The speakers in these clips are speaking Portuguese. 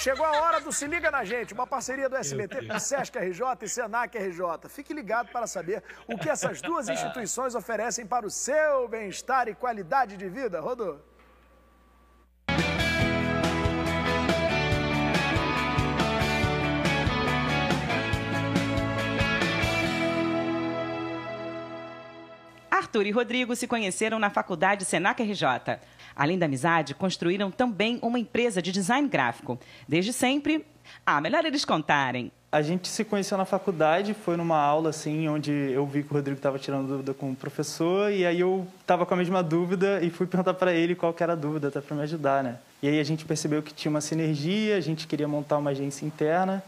Chegou a hora do Se Liga na Gente, uma parceria do SBT com Sesc RJ e Senac RJ. Fique ligado para saber o que essas duas instituições oferecem para o seu bem-estar e qualidade de vida. Rodô. Arthur e Rodrigo se conheceram na faculdade Senac RJ. Além da amizade, construíram também uma empresa de design gráfico. Desde sempre, ah, melhor eles contarem. A gente se conheceu na faculdade, foi numa aula assim, onde eu vi que o Rodrigo estava tirando dúvida com o professor, e aí eu estava com a mesma dúvida e fui perguntar para ele qual que era a dúvida, até para me ajudar, né? E aí a gente percebeu que tinha uma sinergia, a gente queria montar uma agência interna,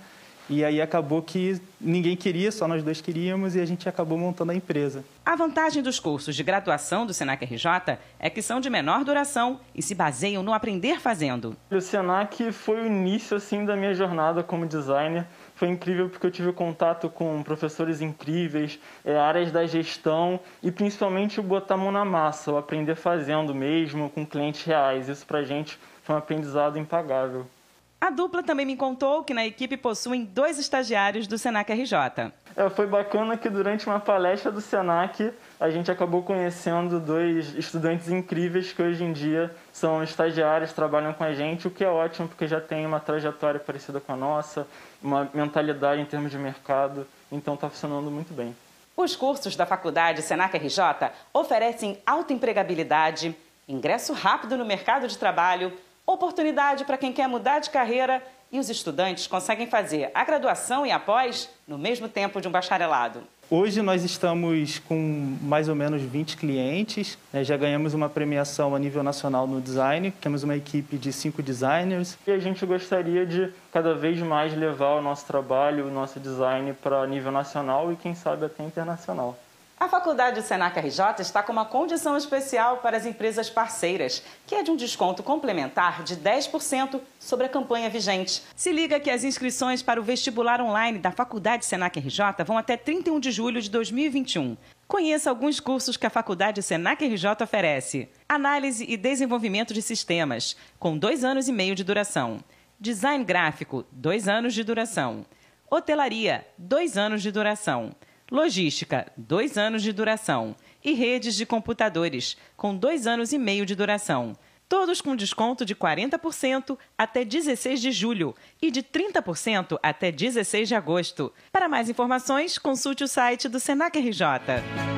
e aí acabou que ninguém queria, só nós dois queríamos e a gente acabou montando a empresa. A vantagem dos cursos de graduação do Senac RJ é que são de menor duração e se baseiam no aprender fazendo. O Senac foi o início assim da minha jornada como designer. Foi incrível porque eu tive contato com professores incríveis, eh, áreas da gestão e principalmente o botar a mão na massa, o aprender fazendo mesmo com clientes reais. Isso pra gente foi um aprendizado impagável. A dupla também me contou que na equipe possuem dois estagiários do Senac RJ. É, foi bacana que durante uma palestra do Senac a gente acabou conhecendo dois estudantes incríveis que hoje em dia são estagiários, trabalham com a gente, o que é ótimo porque já tem uma trajetória parecida com a nossa, uma mentalidade em termos de mercado, então está funcionando muito bem. Os cursos da faculdade Senac RJ oferecem alta empregabilidade, ingresso rápido no mercado de trabalho oportunidade para quem quer mudar de carreira e os estudantes conseguem fazer a graduação e a pós no mesmo tempo de um bacharelado. Hoje nós estamos com mais ou menos 20 clientes, né? já ganhamos uma premiação a nível nacional no design, temos uma equipe de cinco designers e a gente gostaria de cada vez mais levar o nosso trabalho, o nosso design para nível nacional e quem sabe até internacional. A Faculdade Senac RJ está com uma condição especial para as empresas parceiras, que é de um desconto complementar de 10% sobre a campanha vigente. Se liga que as inscrições para o vestibular online da Faculdade Senac RJ vão até 31 de julho de 2021. Conheça alguns cursos que a Faculdade Senac RJ oferece: Análise e Desenvolvimento de Sistemas, com dois anos e meio de duração. Design Gráfico, dois anos de duração. Hotelaria, dois anos de duração logística, dois anos de duração, e redes de computadores, com dois anos e meio de duração. Todos com desconto de 40% até 16 de julho e de 30% até 16 de agosto. Para mais informações, consulte o site do Senac RJ.